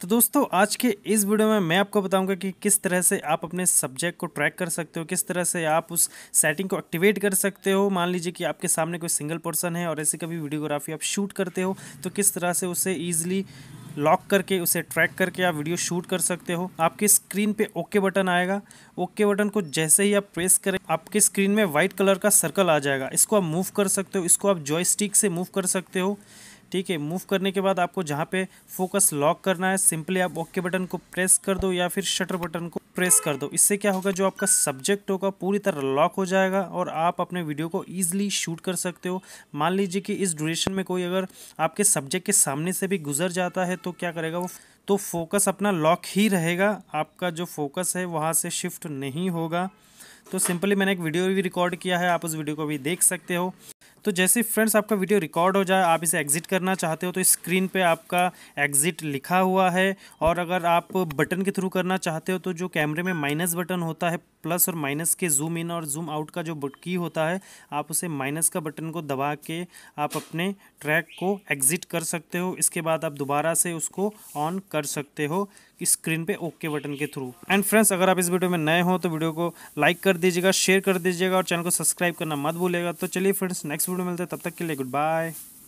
तो दोस्तों आज के इस वीडियो में मैं आपको बताऊंगा कि किस तरह से आप अपने सब्जेक्ट को ट्रैक कर सकते हो किस तरह से आप उस सेटिंग को एक्टिवेट कर सकते हो मान लीजिए कि आपके सामने कोई सिंगल पर्सन है और ऐसी कभी वीडियोग्राफी आप शूट करते हो तो किस तरह से उसे ईजिली लॉक करके उसे ट्रैक करके आप वीडियो शूट कर सकते हो आपके स्क्रीन पे ओके बटन आएगा ओके बटन को जैसे ही आप प्रेस करें आपके स्क्रीन में वाइट कलर का सर्कल आ जाएगा इसको आप मूव कर सकते हो इसको आप जॉयस्टिक से मूव कर सकते हो ठीक है मूव करने के बाद आपको जहाँ पे फोकस लॉक करना है सिंपली आप ओके बटन को प्रेस कर दो या फिर शटर बटन को प्रेस कर दो इससे क्या होगा जो आपका सब्जेक्ट होगा पूरी तरह लॉक हो जाएगा और आप अपने वीडियो को ईजिली शूट कर सकते हो मान लीजिए कि इस ड्यूरेशन में कोई अगर आपके सब्जेक्ट के सामने से भी गुजर जाता है तो क्या करेगा वो तो फोकस अपना लॉक ही रहेगा आपका जो फोकस है वहाँ से शिफ्ट नहीं होगा तो सिंपली मैंने एक वीडियो भी रिकॉर्ड किया है आप उस वीडियो को भी देख सकते हो तो जैसे फ्रेंड्स आपका वीडियो रिकॉर्ड हो जाए आप इसे एग्ज़िट करना चाहते हो तो स्क्रीन पे आपका एग्ज़िट लिखा हुआ है और अगर आप बटन के थ्रू करना चाहते हो तो जो कैमरे में माइनस बटन होता है प्लस और माइनस के जूम इन और जूम आउट का जो की होता है आप उसे माइनस का बटन को दबा के आप अपने ट्रैक को एग्ज़िट कर सकते हो इसके बाद आप दोबारा से उसको ऑन कर सकते हो स्क्रीन पे ओके बटन के थ्रू एंड फ्रेंड्स अगर आप इस वीडियो में नए हो तो वीडियो को लाइक कर दीजिएगा शेयर कर दीजिएगा और चैनल को सब्सक्राइब करना मत भूलेगा तो चलिए फ्रेंड्स नेक्स्ट नेक्स्ट वीडियो मिलते हैं तब तक के लिए गुड बाय